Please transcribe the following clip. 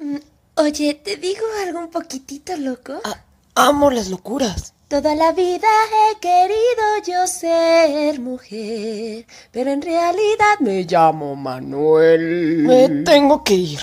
Mm, oye, ¿te digo algo un poquitito loco? Ah, amo las locuras. Toda la vida he querido yo ser mujer, pero en realidad me llamo Manuel. Me tengo que ir.